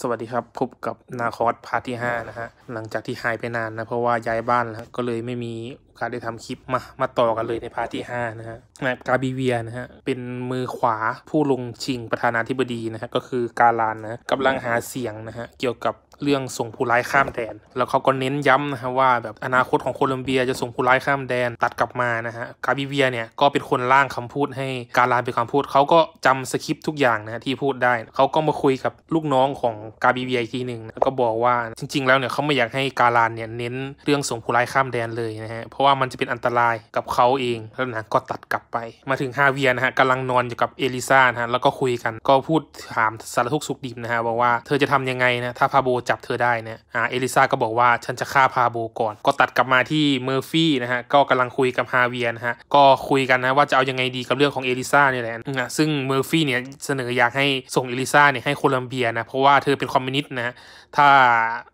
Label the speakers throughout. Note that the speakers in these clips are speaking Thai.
Speaker 1: สวัสดีครับพบกับนาคอสพาร์ทที่5นะฮะหลังจากที่หายไปนานนะเพราะว่าย้ายบ้านแล้วก็เลยไม่มีโอกาสได้ทำคลิปมามาต่อกันเลยในพาร์ทที่5นะฮะนายกาบิเวียนะฮะเป็นมือขวาผู้ลงชิงประธานาธิบดีนะฮะก็คือกาลานนะกำลังหาเสียงนะฮะเกี่ยวกับเรื่องส่งผู้ร้ายข้ามแดน แล้วเขาก็เน้นย้ำนะฮะว่า แบบอนาคตของโคลอมเบียจะส่งผู้ร้ายข้ามแดนตัดกลับมานะฮะกาบิเวียเนี่ยก็เป็นคนร่างคำพูดให้การลาเป็นคำพูดเขาก็จำสคริปต์ทุกอย่างนะที่พูดได้เขาก็มาคุยกับลูกน้องของกาบิเวียอีกทีหนึ่งแล้วก็บอกว่าจริง ๆ แล้วเนี่ยเขาไม่อยากให้การานเนี่ยเน้นเรื่องส่งผู้ร้ายข้ามแดนเลยนะฮะเพราะว่ามันจะเป็นอันตรายกับเขาเอง แล้วนะก็ตัดกลับไปมาถึงฮาเวียนะฮะกำลังนอนอยู่กับเอลิซานะฮะแล้วก็คุยกันก็พูดถามสารทุกสุขดิบนะฮะบอกว่าเธอจะทำยังไงนะถ้าพาโบจับเธอได้นะอ่า เอลิซาก็บอกว่าฉันจะฆ่าพาโบก่อน ก็ตัดกลับมาที่เมอร์ฟี่นะฮะ ก็กำลังคุยกับฮาเวียนะฮะ ก็คุยกันนะว่าจะเอายังไงดีกับเรื่องของเอลิซาเนี่ยแหละนะซึ่งเมอร์ฟี่เนี่ยเสนออยากให้ส่งเอลิซาเนี่ยให้โคลัมเบียนะ เพราะว่าเธอเป็นคอมมิวนิสต์นะ ถ้า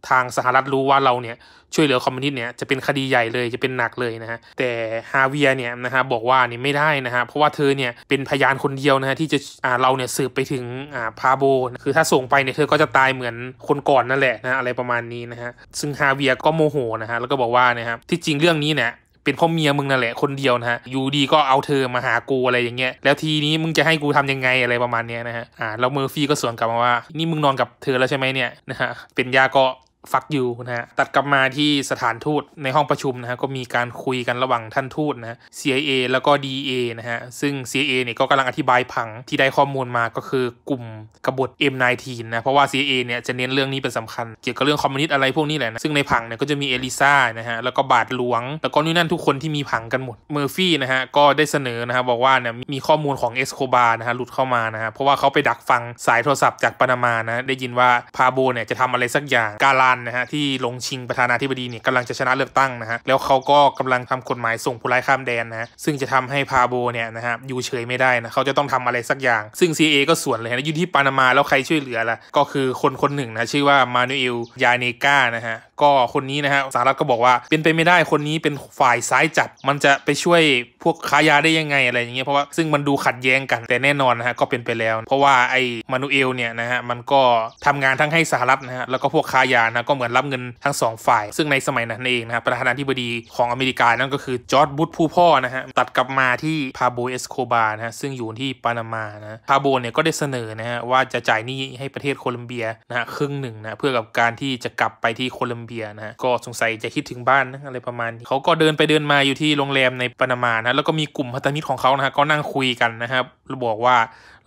Speaker 1: ทางสหรัฐรู้ว่าเราเนี่ยช่วยเหลือคอมมิวนิสต์เนี่ยจะเป็นคดีใหญ่เลยจะเป็นหนักเลยนะฮะ แต่ฮาเวียเนี่ยนะฮะบอกว่านี่ไม่ได้นะฮะ เพราะว่าเธอเนี่ยเป็นพยานคนเดียวนะฮะที่จะอ่าเราเนี่ยสืบไปถึงอ่าพาโบคือถ้าส่งไปเนี่ยเธอก็จะตายเหมือนคนก่อนนั่นแหละนะอะไรประมาณนี้นะฮะซึ่งฮาเวียก็โมโหนะฮะแล้วก็บอกว่านะครับที่จริงเรื่องนี้เนี่ยเป็นพ่อเมียมึงนั่นแหละคนเดียวนะฮะอยู่ดีก็เอาเธอมาหากูอะไรอย่างเงี้ยแล้วทีนี้มึงจะให้กูทำยังไงอะไรประมาณเนี้ยนะฮะอ่าแล้วเมอร์ฟี่ก็สวนกลับมาว่า นี่มึงนอนกับเธอแล้วใช่ไหมเนี่ยนะฮะเป็นยาก็ฟักยูนะฮะ ตัดกลับมาที่สถานทูตในห้องประชุมนะฮะ ก็มีการคุยกันระหว่างท่านทูตนะ CIA แล้วก็ DA นะฮะ ซึ่ง CIA เนี่ยก็กำลังอธิบายผังที่ได้ข้อมูลมาก็คือกลุ่มกบฏ M19 นะ เพราะว่า CIA เนี่ยจะเน้นเรื่องนี้เป็นสำคัญเกี่ยวกับเรื่องคอมมิวนิสต์อะไรพวกนี้แหละนะ ซึ่งในผังเนี่ยก็จะมีเอลิซานะฮะแล้วก็บาทหลวงแล้วก็นู่นนั่นทุกคนที่มีผังกันหมดเมอร์ฟี่นะฮะก็ได้เสนอนะฮะบอกว่าเนี่ยมีข้อมูลของเอสโคบาร์นะฮะหลุดเข้ามานะฮะเพราะว่าเขาไปดักฟังสายโทรศัพท์จากปานามานะได้ยินว่าพาโบเนี่ยจะทำอะไรสักอย่างกาลานนะฮะที่ลงชิงประธานาธิบดีเนี่ยกำลังจะชนะเลือกตั้งนะฮะแล้วเขาก็กำลังทำกฎหมายส่งผู้ร้ายข้ามแดนนะฮะซึ่งจะทำให้พาโบเนี่ยนะฮะอยู่เฉยไม่ได้นะเขาจะต้องทำอะไรสักอย่าง ซึ่ง c a ก็ส่วนเลยนะอยู่ที่ปานามาแล้วใครช่วยเหลือล่ะก็คือคนคนหนึ่งนะชื่อว่ามานูเอลยาเนกานะฮะก็คนนี้นะฮะสหรัฐก็บอกว่าเป็นไปไม่ได้คนนี้เป็นฝ่ายซ้ายจัดมันจะไปช่วยพวกค้ายาได้ยังไงอะไรอย่างเงี้ยเพราะว่าซึ่งมันดูขัดแย้งกันแต่แน่นอนนะฮะก็เป็นไปแล้ว เพราะว่าไอ้มานูเอลเนี่ยนะฮะมันก็ทำงานทั้งให้สหรัฐนะฮะแล้วก็พวกค้ายานะก็เหมือนรับเงินทั้งสองฝ่าย ซึ่งในสมัยนั้นเองนะครับประธานาธิบดีของอเมริกา นั่นก็คือจอร์ดบุชผู้พ่อนะฮะตัดกลับมาที่พาโบเอสโคบานะฮะซึ่งอยู่ที่ปานามานะพาโบเนี่ยก็ได้เสนอนะฮะว่าจะจ่ายหนี้ให้ประเทศโคลัมเบียนะฮะครึ่งหนึ่งนะ เพื่อกับการที่จะกลับไปที่โคลัมเบียนะก็สงสัยจะคิดถึงบ้านนะอะไรประมาณนี้เขาก็เดินไปเดินมาอยู่ที่โรงแรมในปานามานะแล้วก็มีกลุ่มพันธมิตรของเขานะฮะก็นั่งคุยกันนะครับบอกว่า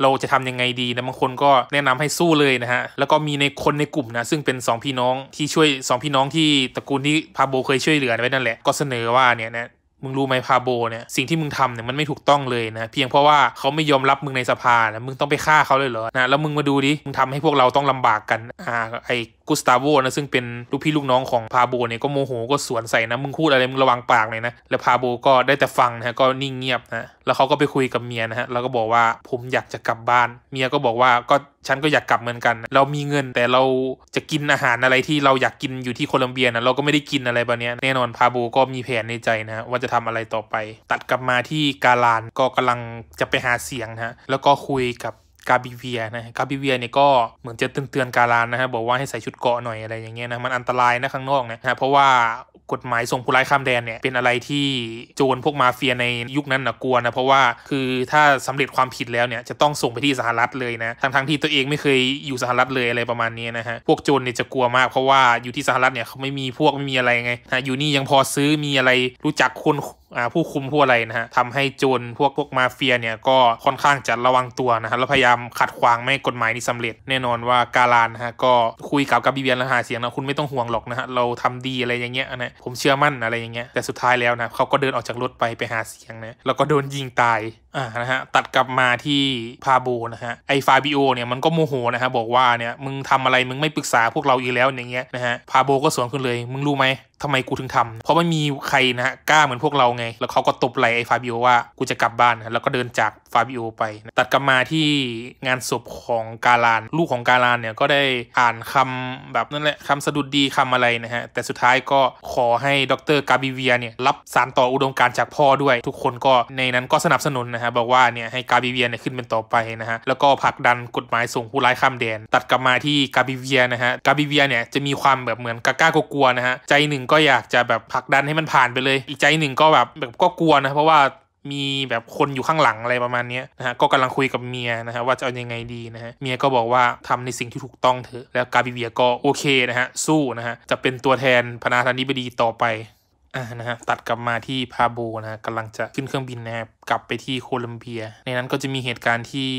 Speaker 1: เราจะทำยัง ไง ดีนะบางคนก็แนะ นำ ให้สู้เลย นะ ฮะ แล้วก็มีในคนในกลุ่ม นะ ซึ่งเป็น2พี่น้องที่ช่วย2 พี่น้องที่ตระกูลที่พาโบเคย ช่วยเหลือไว้นั่นแหละก็เสนอว่า เนี่ยนะ มึง รู้ไหมพาโบเนี่ย สิ่งที่มึงทำเนี่ยมันไม่ถูกต้องเลยนะเพียงเพราะว่าเขาไม่ยอมรับมึงในสภานะมึงต้องไปฆ่าเขาเลยเหรอนะแล้วมึงมาดูดิมึงทำให้พวกเราต้องลำบากกันอ่าไอกุสตาโวนะ ซึ่งเป็นลูกพี่ลูกน้องของพาโบเนี่ยก็โมโห ก็สวนใส่นะมึงพูดอะไร มึงระวังปากเลยนะแล้วพาโบก็ได้แต่ฟังนะก็นิ่งเงียบนะแล้วเขาก็ไปคุยกับเมียนะฮะแล้วก็บอกว่าผมอยากจะกลับบ้านเมียก็บอกว่าก็ฉันก็อยากกลับเหมือนกัน เรามีเงินแต่เราจะกินอาหารอะไรที่เราอยากกินอยู่ที่โคลอมเบียนะเราก็ไม่ได้กินอะไรแบบนี้แน่นอนพาโบก็มีแผนในใจนะว่าจะทำอะไรต่อไป ตัดกลับมาที่กาลานก็กำลังจะไปหาเสียงนะแล้วก็คุยกับกาบิเวียนะกาบิเวียเนี่ยก็เหมือนจะเตือนนการานนะฮะบอกว่าให้ใส่ชุดเกาะหน่อยอะไรอย่างเงี้ยนะมันอันตรายนะข้างนอกนะฮะเพราะว่ากฎหมายส่งผู้ร้ายข้ามแดนเนี่ยเป็นอะไรที่โจรพวกมาเฟียในยุคนั้นนะกลัวนะเพราะว่าคือถ้าสำเร็จความผิดแล้วเนี่ยจะต้องส่งไปที่สหรัฐเลยนะ ทั้งทั้งที่ตัวเองไม่เคยอยู่สหรัฐเลยอะไรประมาณนี้นะฮะพวกโจรเนี่ยจะกลัวมากเพราะว่าอยู่ที่สหรัฐเนี่ยเขาไม่มีพวกไม่มีอะไรไงนะอยู่นี่ยังพอซื้อมีอะไรรู้จักคนผู้คุมผู้อะไรนะฮะทำให้โจรพวกพวกมาเฟียเนี่ยก็ค่อนข้างจะระวังตัวนะฮะแล้วพยายามขัดขวางไม่กฎหมายนี้สำเร็จแน่นอนว่าการานนะฮะก็คุยกับกับบิเบียนแล้วหาเสียงนะคุณไม่ต้องห่วงหรอกนะฮะเราทำดีอะไรอย่างเงี้ยนะผมเชื่อมั่นอะไรอย่างเงี้ยแต่สุดท้ายแล้วนะเขาก็เดินออกจากรถไปไปหาเสียงนะแล้วก็โดนยิงตายอ่านะฮะตัดกลับมาที่พาโบนะฮะไอฟาบิโอเนี่ยมันก็โมโหนะฮะบอกว่าเนี่ยมึงทำอะไรมึงไม่ปรึกษาพวกเราอีกแล้วอย่างเงี้ยนะฮะพาโบก็สวนขึ้นเลยมึงรู้ไหมทำไมกูถึงทำ เพราะไม่มีใครนะกล้าเหมือนพวกเราไง แล้วเขาก็ตบไหลไอ้ฟาบิโอว่ากูจะกลับบ้าน แล้วก็เดินจากฟาบิโอไป ตัดกลับมาที่งานศพของกาลาน ลูกของกาลานเนี่ย ก็ได้อ่านคำแบบนั่นแหละคำสะดุดดีคำอะไรนะฮะ แต่สุดท้ายก็ขอให้ดรกาบิเวียเนี่ยรับสารต่ออุดมการจากพ่อด้วย ทุกคนก็ในนั้นก็สนับสนุนนะฮะบอกว่าเนี่ยให้กาบิเวียเนี่ยขึ้นเป็นต่อไปนะฮะแล้วก็ผลักดันกฎหมายส่งผู้ร้ายข้ามแดน ตัดกลับมาที่กาบิเวียนะฮะกาบิเวียเนี่ยจะมีความแบบเหมือนกาก้ากลัวนะฮะใจหนึ่งก็อยากจะแบบผลักดันให้มันผ่านไปเลย อีกใจหนึ่งก็แบบแบบ ก็กลัวนะ เพราะว่ามีแบบคนอยู่ข้างหลังอะไรประมาณนี้นะฮะก็กำลังคุยกับเมียนะฮะ ว่าจะเอายังไงดีนะฮะ เมียก็บอกว่าทำในสิ่งที่ถูกต้องเถอะแล้วกาบิเวียก็โอเคนะฮะสู้นะฮะ จะเป็นตัวแทนพนาธานิบดีต่อไปอ่านะฮะตัดกลับมาที่พาโบนะฮะกำลังจะขึ้นเครื่องบินนะครับกลับไปที่โคลัมเบีย ในนั้นก็จะมีเหตุการณ์ที่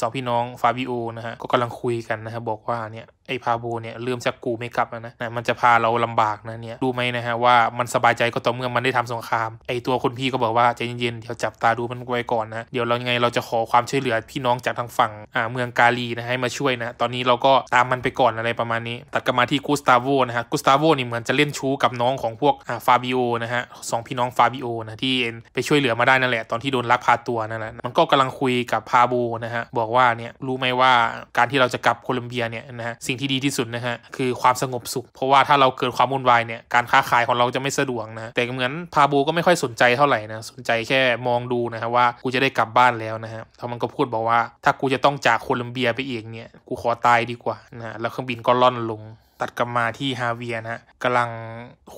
Speaker 1: สองพี่น้อง ฟาบิโอ นะฮะ ก็กำลังคุยกันนะฮะ บอกว่าเนี่ย ไอพาโบ เนี่ย เริ่มจะกกูไม่กลับแล้วนะนะ มันจะพาเราลำบาก นะ เนี่ยดูไหมนะฮะ ว่ามันสบายใจ ก็ต่อเมื่อมันได้ทำสงคราม ไอตัวคนพี่ก็บอกว่า ใจเย็น ๆ เดี๋ยว จับตาดูมันไว้ก่อนนะเดี๋ยวเรายังไงเราจะขอความช่วยเหลือพี่น้องจากทางฝั่งอ่าเมืองกาลีนะให้มาช่วยนะตอนนี้เราก็ตามมันไปก่อนอะไรประมาณนี้ตัดกลับมาที่กูสตาโวนะฮะกูสตาโวนี่เหมือนจะเล่นชู้กับน้องของพวกอ่าฟาบิโอนะฮะสองพี่น้องฟาบิโอนะที่ไปช่วยเหลือมาได้นั่นแหละตอนที่ดนลักพาตัวนั่นแหละมันก็กำลังคุยกับพาโบนะฮะ บอกว่าเนี่ยรู้ไหมว่าการที่เราจะกลับโคลัมเบียเนี่ยนะฮะ สิ่งที่ดีที่สุดนะฮะคือความสงบสุข เพราะว่าถ้าเราเกิดความวุ่นวายเนี่ย การค้าขายของเราจะไม่สะดวกนะ แต่เหมือนพาโบก็ไม่ค่อยสนใจเท่าไหร่นะ สนใจแค่มองดูนะฮะว่ากูจะได้กลับบ้านแล้วนะฮะแล้วมันก็พูดบอกว่า ถ้ากูจะต้องจากโคลัมเบียไปเองเนี่ยกูขอตายดีกว่านะ แล้วเครื่องบินก็ล่อนลงตัดกลับมาที่ฮาเวียนะฮะกำลัง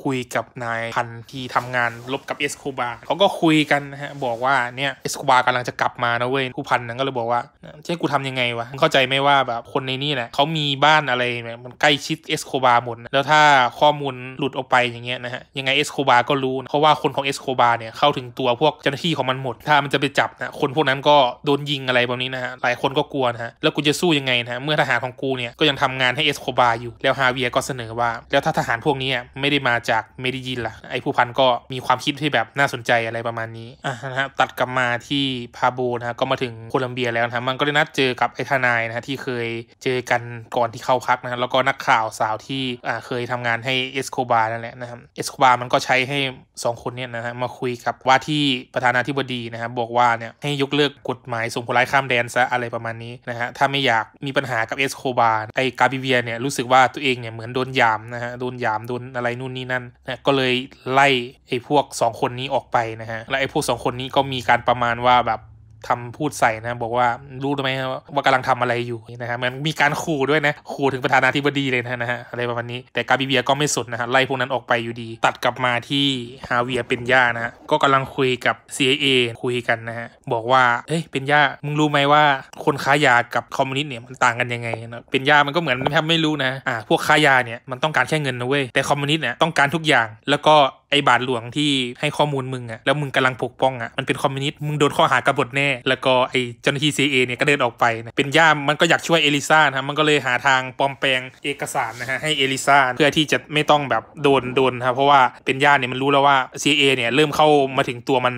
Speaker 1: คุยกับนายพันที่ทำงานลบกับเอสโคบาเขาก็คุยกันนะฮะบอกว่าเนี่ยเอสโคบากำลังจะกลับมานะเว้ยผู้พันนั้นก็เลยบอกว่าจะ้กูทำยังไงวะเข้าใจไหมว่าแบบคนในนี่แหละเขามีบ้านอะไรมันใกล้ชิดเอสโคบาหมดแล้วถ้าข้อมูลหลุดออกไปอย่างเงี้ยนะฮะยังไงเอสโคบาก็รู้ เพราะว่าคนของเอสโคบาเนี่ยเข้าถึงตัวพวกเจ้าหน้าที่ของมันหมด ถ้ามันจะไปจับนะคนพวกนั้นก็โดนยิงอะไรแบบนี้นะฮะ หลายคนก็กลัวนะฮะ แล้วกูจะสู้ยังไงนะเมื่อทหารของกูเนี่ยก็ยังทำงานให้เอสโคบาอยู่แล้วฮาาเวียก็เสนอว่า แล้วถ้าทหารพวกนี้ไม่ได้มาจากเมดิยินล่ะไอ้ผู้พันก็มีความคิดที่แบบน่าสนใจอะไรประมาณนี้ อ่ะนะฮะ ตัดกลับมาที่พาโบนะก็มาถึงโคลัมเบียแล้วนะมันก็ได้นัดเจอกับไอ้ทนายนะที่เคยเจอกันก่อนที่เข้าพักนะแล้วก็นักข่าวสาวที่เคยทำงานให้เอสโคบาร์นั่นแหละนะครับเอสโคบาร์มันก็ใช้ให้2 คนเนี่ยนะฮะมาคุยกับว่าที่ประธานาธิบดีนะครับบอกว่าเนี่ยให้ยกเลิกกฎหมายส่งผู้ร้ายข้ามแดนซะอะไรประมาณนี้นะฮะถ้าไม่อยากมีปัญหากับเอสโคบาร์ไอ้กาบิเวียเนี่ยรู้สึกว่าตัวเองงเนี่ย เหมือน โดนยาม นะฮะ โดน ยาม โดน อะไร นู่นนี่ นั่น นะ ก็เลยไล่ไอ้พวก2คนนี้ออกไป นะฮะ และไอ้พวก2คนนี้ก็มีการประมาณว่าแบบทำพูดใส่นะ บอกว่ารู้ไหมว่ากำลังทำอะไรอยู่นะฮะมันมีการขู่ด้วยนะขู่ถึงประธานาธิบดีเลยนะฮะอะไรประมาณนี้แต่กาบิเบียก็ไม่สุดนะฮะไล่พวกนั้นออกไปอยู่ดี ตัดกลับมาที่ฮาเวียเป็นย่านะฮะก็กำลังคุยกับ CIA คุยกันนะฮะบอกว่าเฮ้ยเป็นย่ามึงรู้ไหมว่า คนค้ายากับคอมมิวนิสต์เนี่ยมันต่างกันยังไงนะเป็นย่ามันก็เหมือนแทบไม่รู้นะอ่าพวกค้ายาเนี่ยมันต้องการแค่เงินนะเว้ยแต่คอมมิวนิสต์เนี่ยต้องการทุกอย่างแล้วก็ไอบาทหลวงที่ให้ข้อมูล มึงอะแล้วมึงกำลังปกป้องอะมันเป็นคอมมิวนิสต์มึง โดนข้อ หากบฏแน่ แล้วก็ ไอเจ้าหน้าที่ซีเอเนี่ยก็เดิน ออกไปนะเป็น ย่าม มันก็อยาก ช่วย เอลิซานะมันก็เลยหาทางปลอมแปลงเอกสารนะฮะให้เอลิซาเพื่อที่จะไม่ต้องแบบโดนโดนครับเพราะว่าเป็นย่าเนี่ยมันรู้แล้วว่า CIA เนี่ยเริ่มเข้ามาถึงตัวมัน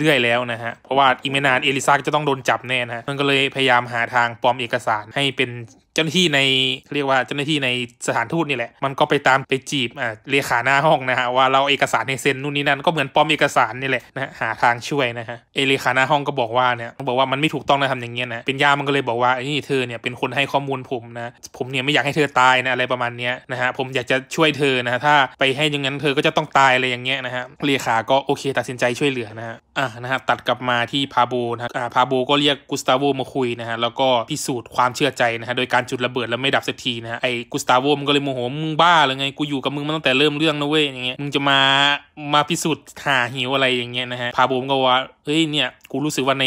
Speaker 1: เรื่อยๆ แล้วนะฮะเพราะว่าอีกไม่นานเอลิซาจะต้องโดนจับแน่นะมันก็เลยพยายามหาทางปลอมเอกสารให้เป็นเจ้าหน้าที่ใน เรียกว่าเจ้าหน้าที่ในสถานทูตนี่แหละ มันก็ไปตามไปจีบอ่าเลขาหน้าห้องนะฮะ ว่าเราเอกสารในเซ็นนู่นนี่นั่น ก็เหมือนปลอมเอกสารนี่แหละนะหาทางช่วยนะฮะเอเลขาหน้าห้องก็บอกว่า เนี่ยบอกว่ามันไม่ถูกต้องนะทำอย่างเงี้ยนะ เป็นยามันก็เลยบอกว่าไอ้นี่เธอเนี่ยเป็นคนให้ข้อมูลผมนะ ผมเนี่ยไม่อยากให้เธอตายนะอะไรประมาณเนี้ยนะฮะ ผมอยากจะช่วยเธอนะถ้าไปให้อย่างนั้นเธอก็จะต้องตายอะไรอย่างเงี้ยนะฮะเลขา ก็โอเคตัดสินใจช่วยเหลือนะฮะอ่านะครับตัดกลับมาที่พาโบนะครับพาโบก็เรียกกุสตาโวมาคุยนะฮะ แล้วก็พิสูจน์ความเชื่อใจนะฮะ โดยการจุดระเบิดแล้วไม่ดับสักทีนะฮะไอ้กุสตาโวมันก็เลย โมโหมึงบ้าเลยไงกูอยู่กับมึงมาตั้งแต่เริ่มเรื่องนะเว้ย อย่างเงี้ยมึงจะมามาพิสูจน์หาหิวอะไรอย่างเงี้ยนะฮะพาโบมก็ว่าเฮ้ยเนี่ยกูรู้สึกว่าใน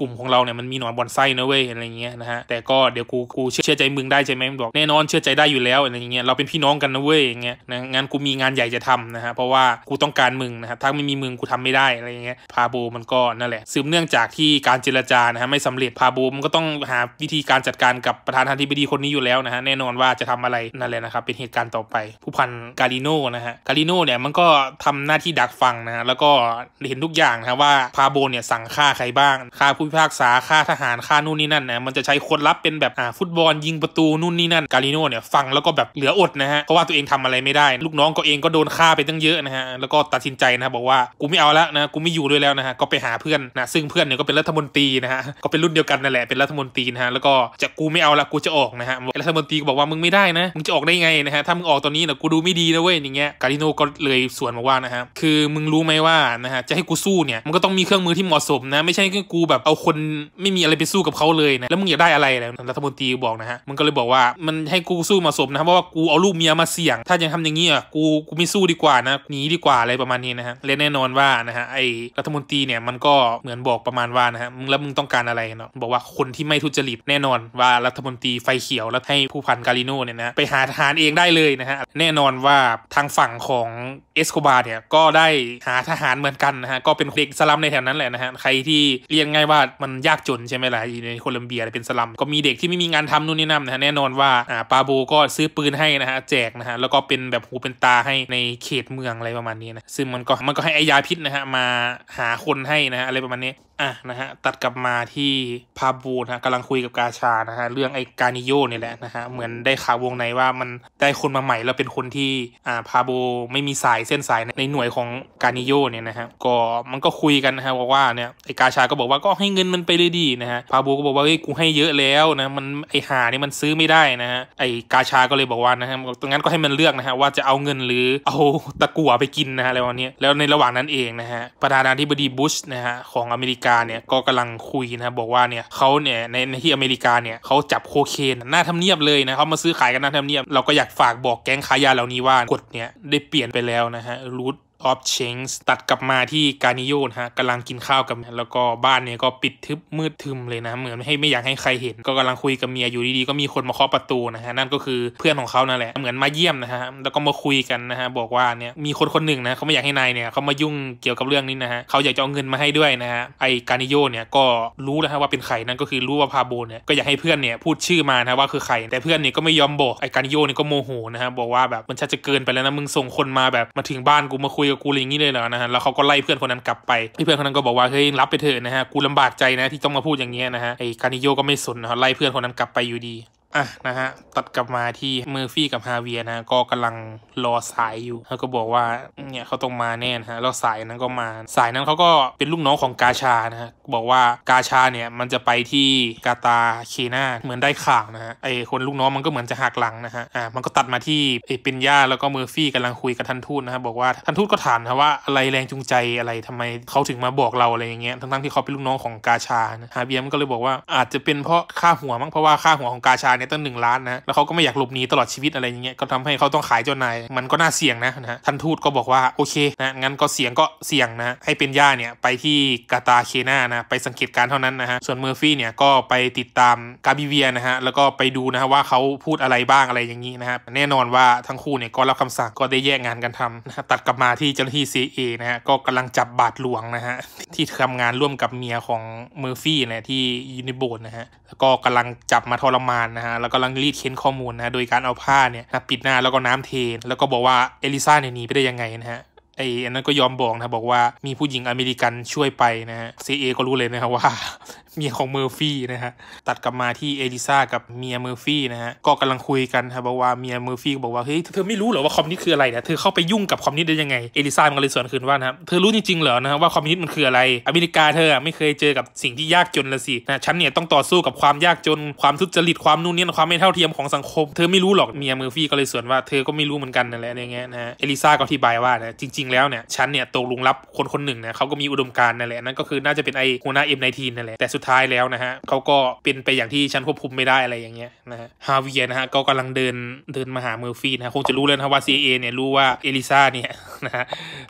Speaker 1: กลุ่มของเราเนี่ยมันมีหนอนบอนไส้นะเว้ยอะไรเงี้ยนะฮะแต่ก็เดี๋ยวกูกูเชื่อใจมึงได้ใช่ไหมมึงบอกแน่นอนเชื่อใจได้อยู่แล้วอะไรเงี้ยเราเป็นพี่น้องกันนะเว้ยอย่างเงี้ยนะงั้นกูมีงานใหญ่จะทำนะฮะเพราะว่ากูต้องการมึงนะฮะถ้าไม่มีมึงกูทำไม่ได้อะไรเงี้ยพาโบมันก็นั่นแหละสืบเนื่องจากที่การเจรจานะฮะไม่สำเร็จพาโบมันก็ต้องหาวิธีการจัดการกับประธานาธิบดีคนนี้อยู่แล้วนะฮะแน่นอนว่าจะทำอะไรนั่นแหละนะครับเป็นเหตุการณ์ต่อไปผู้พันกาลิโนนะฮะกาลิโนเนี่ยมันก็ทำหน้าที่ดักฟังนะฮะ แล้วก็เห็นทุกอย่างนะว่าพาโบเนี่ยสั่งฆ่าใครบ้างฆ่าผู้พิพากษาฆ่าทหารฆ่านู่นนี่นั่นนะมันจะใช้คนลับเป็นแบบอ่าฟุตบอลยิงประตูนู่นนี่นั่นกาลิโน่เนี่ยฟัง แล้วก็แบบเหลืออดนะฮะ เพราะว่าตัวเองทำอะไรไม่ได้ลูกน้องก็เองก็โดนฆ่าไปตั้งเยอะนะฮะ แล้วก็ตัดสินใจนะบอกว่ากูไม่เอาแล้วนะกูไม่อยู่ด้วยแล้วนะฮะก็ไปหาเพื่อนนะซึ่งเพื่อนเนี่ยก็เป็นรัฐมนตรีนะฮะก็เป็นรุ่นเดียวกันนั่นแหละเป็นรัฐมนตรีนะฮะแล้วก็จะกูไม่เอาละกูจะออกนะฮะรัฐมนตรีก็บอกว่ามึงไม่ได้นะมึงจะออกได้ไงนะฮะถ้ามึงออกตอนนี้นะกูดูไม่ดีนะเว้ยอย่างเงี้ยกาลิโนก็เลยสวนมาว่านะฮะคือมึงรู้ไหมว่านะฮะจะให้กูสู้เนี่ยมันก็ต้องมีเครื่องมือที่เหมาะสมนะไม่ใช่กูแบบเอาคนไม่มีอะไรไปสู้กับเขาเลยนะแล้วมึงอยากได้อะไรแล้วรัฐมนตรีบอกนะฮะมันก็เลยบอกว่ามันให้กูสู้เหมาะสมนะเพราะว่ากูเอาลูกเมียมาเสี่ยง ถ้ายังทำอย่างนี้อ่ะกูกูไม่สู้ดีกว่านะหนีดีกว่าอะไรประมาณนี้นะฮะและแน่นอนว่านะฮะไอ้รัฐมนตรีเนี่ยมันก็เหมือนบอกประมาณว่านะฮะมึงแล้วมึงต้องการอะไรเนาะบอกว่าคนที่ไม่ทุจริตแน่นอนว่ารัฐมนตรีไฟเขียวแล้วให้ผู้พันกาลิโนเนี่ยนะไปหาทหารเองได้เลยนะฮะแน่นอนว่าทางฝั่งของเอสโคบาเนี่ยก็ได้หาทหารเหมือนกันนะฮะ ก็เป็นเด็กสลัมในแถวนั้นแหละนะฮะ ใครที่เรียนง่ายว่ามันยากจนใช่ไหมล่ะในโคลัมเบียเป็นสลัม ก็มีเด็กที่ไม่มีงานทำนู่นนี่นั่นนะฮะแน่นอนว่าอ่า ปาโบก็ซื้อปืนให้นะฮะแจกนะฮะ แล้วก็เป็นแบบหูเป็นตาให้ในเขตเมืองอะไรประมาณนี้นะ ซึ่งมันก็มันก็ให้อายาพิษนะฮะมาหาคนให้นะฮะอะไรประมาณนี้อ่ะนะฮะตัดกลับมาที่พาบูนะกำลังคุยกับกาชานะฮะเรื่องไอ้การิโยนี่แหละนะฮะเหมือนได้ข่าววงในว่ามันได้คนมาใหม่แล้วเป็นคนที่อ่าพาโบไม่มีสายเส้นสายในหน่วยของการิโยเนี่ยนะฮะก็มันก็คุยกันนะฮะบอกว่าเนี่ยไอ้กาชาก็บอกว่าก็ให้เงินมันไปเลยดีนะฮะพาโบก็บอกว่าเฮ้ยกูให้เยอะแล้วนะมันไอ้หานี่มันซื้อไม่ได้นะฮะไอ้กาชาก็เลยบอกว่านะฮะตรงนั้นก็ให้มันเลือกนะฮะว่าจะเอาเงินหรือเอาตะกั่วไปกินนะฮะอะไรวันนี้แล้วในระหว่างนั้นเองนะฮะประธานาธิบดีบุชนะฮะของอเมริกาาเนี่ยก็กำลังคุยนะบอกว่าเนี่ยเขาเนี่ยในในที่อเมริกาเนี่ยเขาจับโคเคนหน้าทำเนียบเลยนะเขามาซื้อขายกันหน้าทำเนียบเราก็อยากฝากบอกแก๊งค้ายาเหล่านี้ว่ากฎเนี่ยได้เปลี่ยนไปแล้วนะฮะรูทออฟเชงตัดกลับมาที่การนิโยนฮะกำลังกินข้าวกับแล้วก็บ้านเนี่ยก็ปิดทึบมืดทึมเลยนะเหมือนให้ไม่อยากให้ใครเห็น ก็กำลังคุยกับเมียอยู่ดีๆก็มีคนมาเคาะประตูนะฮะนั่นก็คือเพื่อนของเขานั่นแหละเหมือนมาเยี่ยมนะฮะแล้วก็มาคุยกันนะฮะบอกว่าเนี่ยมีคนคนหนึ่งนะเขาไม่อยากให้นายเนี่ยเขามายุ่งเกี่ยวกับเรื่องนี้นะฮะเขาอยากจะเอาเงินมาให้ด้วยนะฮะไอการนิโยเนี่ยก็รู้นะฮะว่าเป็นใครนั่นก็คือรู้ว่าพาโบเนี่ยก็อยากให้เพื่อนเนี่ยพูดชื่อมานะว่าคือใครแต่เพื่อนเนี่ยก็ไม่ยอมบอกไอการิโยเนี่ยก็โมโหนะฮะบอกว่าแบบมันชัดจะเกินไปแล้วนะมึงส่งคนมาแบบมาถึงบ้านกูมาคุยกับกูอะไรอย่างนี้เลยเหรอนะฮะแล้วเขาก็ไล่เพื่อนคนนั้นกลับไปเพื่อนคนนั้นก็บอกว่าเฮ้ยรับไปเถอะนะฮะกูลำบากใจนะที่ต้องมาพูดอย่างเงี้ยนะฮะไอ้คานิโยก็ไม่สนนะไล่เพื่อนคนนั้นกลับไปอยู่ดีอ่ะนะฮะตัดกลับมาที่เมอร์ฟี่กับฮาเวียนะก็กำลังรอสายอยู่เขาก็บอกว่าเนี่ยเขาต้องมาแน่นะฮะแล้วสายนั้นก็มาสายนั้นเขาก็เป็นลูกน้องของกาชานะฮะบอกว่ากาชาเนี่ยมันจะไปที่กาตาเคนาเหมือนได้ข่าวนะฮะไอคนลูกน้องมันก็เหมือนจะหักหลังนะฮะอ่ะมันก็ตัดมาที่ไอเป็นย่าแล้วก็เมอร์ฟี่กำลังคุยกับทันทูตนะฮะบอกว่าทันทูตก็ถามนะว่าอะไรแรงจูงใจอะไรทำไมเขาถึงมาบอกเราอะไรอย่างเงี้ยทั้งๆที่เขาเป็นลูกน้องของกาชานะฮาเวียมันก็เลยบอกว่าอาจจะเป็นเพราะค่าหัวมั้งเพราะว่าค่าหัวของกาชานี่ยตั้งหนึ่งล้านนะ แล้วเขาก็ไม่อยากหลบหนีตลอดชีวิตอะไรอย่างเงี้ย ก็ทำให้เขาต้องขายเจ้านาย มันก็น่าเสี่ยงนะนะท่านทูตก็บอกว่าโอเคนะ งั้นก็เสี่ยงก็เสี่ยงนะ ให้เป็นย่าเนี่ยไปที่กาตาเคนานะ ไปสังเกตการเท่านั้นนะฮะ ส่วนเมอร์ฟี่เนี่ยก็ไปติดตามกาบิเวียนะฮะ แล้วก็ไปดูนะฮะว่าเขาพูดอะไรบ้างอะไรอย่างงี้นะฮะ แน่นอนว่าทั้งคู่เนี่ยก็รับคำสั่ง ก็ได้แยกงานกันทำนะตัดกลับมาที่เจ้าหน้าที่ CIA นะฮะ ก็กำลังจับบาดหลวงนะฮะ ที่ทำงานร่วมกับเมียของเมอร์ฟี่นยที่ยูนิโบนนะฮะแล้วก็กำลังจับมาทรมานนะฮะะแล้วก็ลังรีดเค้นข้อมูลนะโดยการเอาผ้าเนี่ยปิดหน้าแล้วก็น้ำเทแล้วก็บอกว่าเอลิซาเนี่ยหนีไปได้ยังไงนะฮะ ไอ้ อันนั้นก็ยอมบอกนะบอกว่ามีผู้หญิงอเมริกันช่วยไปนะฮะซีเอก็รู้เลยนะครับว่าเมียของเมอร์ฟี่นะฮะตัดกลับมาที่เอลิซากับเมียเมอร์ฟี่นะฮะก็กำลังคุยกันครับว่าเมียเมอร์ฟี่บอกว่าเฮ้ยเธอไม่รู้เหรอว่าคอมนิ้คืออะไรเนี่ยเธอเข้าไปยุ่งกับคอมนิ้ได้ยังไงเอลิซามันก็เลยสวนคืนว่านะเธอรู้จริงๆเหรอนะฮะว่าคอมนิ้มันคืออะไร อเมริกาเธอไม่เคยเจอกับสิ่งที่ยากจนละสินะฉันเนี่ยต้องต่อสู้กับความยากจนความทุจริตความนู่นนี่ความไม่เท่าเทียมของสังคม เธอไม่รู้หรอกเมียเมอร์ฟี่ก็เลยสวนว่า เธอก็ไม่รู้เหมือนกันนั่นแหละอย่างเงี้ยนะเอลิซาก็อธิบายว่านะจริง ๆแล้วเนี่ยฉันเนี่ยตกลงรับคนคนหนึ่งนะเขาก็มีอุดมการณ์นั่นแหละนั่นก็คือน่าจะเป็นไอหัวหน้าเอ็มไนทีนนั่นแหละแต่สุดดท้ายแล้วนะฮะ เขาก็เป็นไปอย่างที่ ฉันควบคุมไม่ได้อะไรอย่างเงี้ยนะฮะ ฮาเวียนะฮะ ก็กำลังเดิน เดินมาหาเมอร์ฟี่นะคงจะรู้เลยนะว่าซีเอเนี่ย รู้ว่าเอลิซาเนี่ยนะฮะ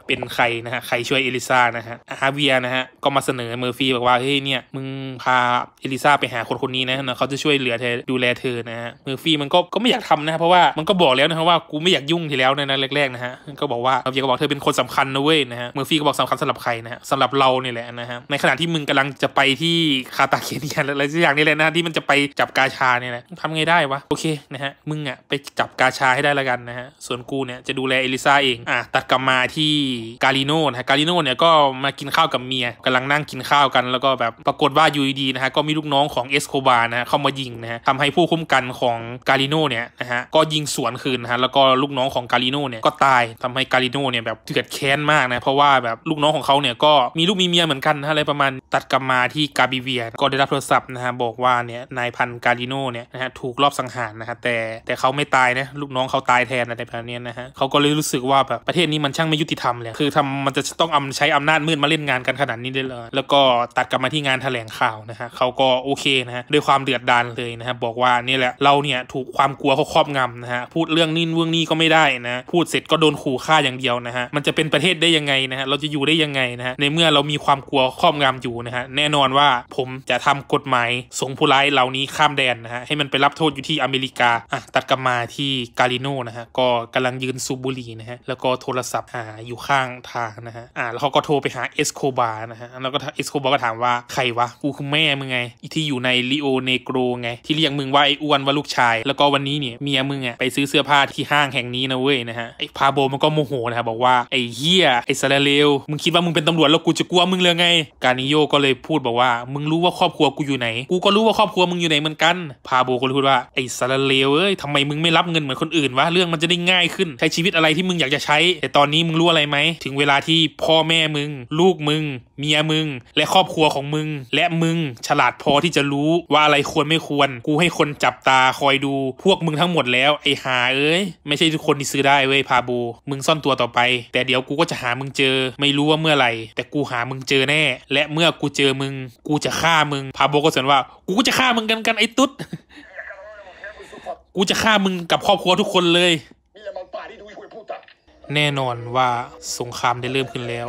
Speaker 1: เป็นใครนะฮะใครช่วยเอลิซานะฮะฮาเวียนะฮะก็มาเสนอเมอร์ฟี่บอกว่าเฮ้ยเนี่ย มึงพาเอลิซาไปหาคนคนนี้นะนะเขาจะช่วยเหลือเธอดูแลเธอนะฮะเมอร์ฟี่มันก็ก็ไม่อยากทำนะเพราะว่ามันก็บอกแล้วนะับว่ากูไม่อยากยุ่งทีแล้วในนั้นแรกๆนะฮะก็บอกว่าฮาเวียก็บอกเธอเป็นคนสำคัญนะเว้ยนะฮะเมอร์ฟี่ก็บอกสำคัญสำหรับใครนะฮะสำหรับเราเนี่ยแหละนะฮะในขณะที่มึงกำลังจะไปที่คาตาเกเนียอะไรสักอย่างนี่แหละนะที่มันจะไปจับกาชาเนี่ยนะทำไงได้วะโอเคนะฮะมึงอ่ะไปจับกาชาให้ได้ละกันนะฮะส่วนกูเนี่ยจะดูแลเอลิซาเองอ่ะตัดกลับมาที่กาลิโนนะกาลิโนเนี่ยก็มากินข้าวกับเมียกำลังนั่งกินข้าวกัน แล้วก็แบบปรากฏว่ายูดีนะฮะก็มีลูกน้องของเอสโคบาร์นะเข้ามายิงนะฮะทำให้ผู้คุ้มกันของกาลิโนเนี่ยนะฮะก็ยิงสวนคืนนะฮะแล้วก็ลูกน้องของกาลิโนเนี่ยก็ตายทำให้กาลิโนเนี่ยแบบเดือดแค้นมากนะเพราะว่าแบบลูกน้องของเขาเนี่ยก็มีลูกมีเมียเหมือนกันนะอะไรประมาณตัดกลับมาที่กาบิเวีย ก็ได้รับโทรศัพท์นะฮะบอกว่าเนี่ยนายพันกาลิโนเนี่ยนะฮะถูกลอบสังหารนะฮะแต่แต่เขาไม่ตายนะลูกน้องเขาตายแทนอะไรแบบนี้นะฮะเขาก็เลยรู้สึกว่าแบบประเทศนี้มันันช่างไม่ยุติธรรมเลย คือทำมันจะต้องอำใช้อำนาจมืดมาเล่นงานกันขนาดนี้ได้เลย แล้วก็ตัดกลับมาที่งานแถลงข่าวนะฮะ เขาก็โอเคนะฮะ ด้วยความเดือดดาลเลย นะฮะ บอกว่านี่แหละเราเนี่ยถูกความกลัวเขาครอบงำนะฮะ พูดเรื่องนิ่นเรื่องนี้ก็ไม่ได้นะ พูดเสร็จก็โดนขู่ฆ่าอย่างเดียวนะฮะ มันจะเป็นประเทศได้ยังไงนะฮะเราจะอยู่ได้ยังไงนะฮะในเมื่อเรามีความกลัวครอบงำอยู่นะฮะ แน่นอนว่าผมจะทำกฎหมายส่งผู้ร้ายเหล่านี้ข้ามแดนนะฮะ ให้มันไปรับโทษอยู่ที่อเมริกา อ่ะตัดกลับมาที่กาลิโนนะฮะก็กำลังยืนสูบบุหรี่นะฮะแล้วก็โทรศัับอ่า อยู่ข้างทางนะฮะ อ่า แล้วเขาก็โทรไปหาเอสโคบาร์นะฮะ แล้วก็เอสโคบาร์ก็ถามว่าใครวะ กูคือแม่มึงไงที่อยู่ในลิโอเนโกรไง ที่เรียกมึงว่า ไอ้อ้วนว่าลูกชาย แล้วก็วันนี้เนี่ยเมียมึงอ่ะไปซื้อเสื้อผ้าที่ห้างแห่งนี้นะเว้ยนะฮะ ไอ้ พาโบมันก็โมโหนะฮะบอกว่า ไอ้เฮียไอ้ซาเลว มึงคิดว่ามึงเป็นตำรวจแล้วกูจะกลัวมึงเลยไง กานิโยก็เลยพูดบอกว่า มึงรู้ว่าครอบครัวกูอยู่ไหน กูก็รู้ว่าครอบครัวมึงอยู่ไหนเหมือนกัน พาโบก็เลยพูดว่าไอ้ซาเลวเอ้ยทำไมมึงไม่รับเงินเหมือนคนอื่นวะเรื่องมันจะได้ง่ายขึ้นใช้ชีวิตอะไรที่มึงอยากจะใช้แต่ตอนนี้มึงรู้อะไรไหมถึงเวลาที่พ่อแม่มึง ลูกมึง เมียมึง และครอบครัวของมึง และมึง ฉลาดพอที่จะรู้ว่าอะไรควรไม่ควร กูให้คนจับตาคอยดูพวกมึงทั้งหมดแล้ว ไอ้หาเอ้ยไม่ใช่ทุกคนที่ซื้อได้เว้ยพาโบมึงซ่อนตัวต่อไป แต่เดี๋ยวกูก็จะหามึงเจอ ไม่รู้ว่าเมื่อไหร่ แต่กูหามึงเจอแน่ และเมื่อกูเจอมึง กูจะฆ่ามึงพาโบก็สันว่ากูก็จะฆ่ามึงกันกันไอ้ตุ๊ดกูจะฆ่ามึงกับครอบครัวทุกคนเลยแน่นอนว่าสงครามได้เริ่มขึ้นแล้ว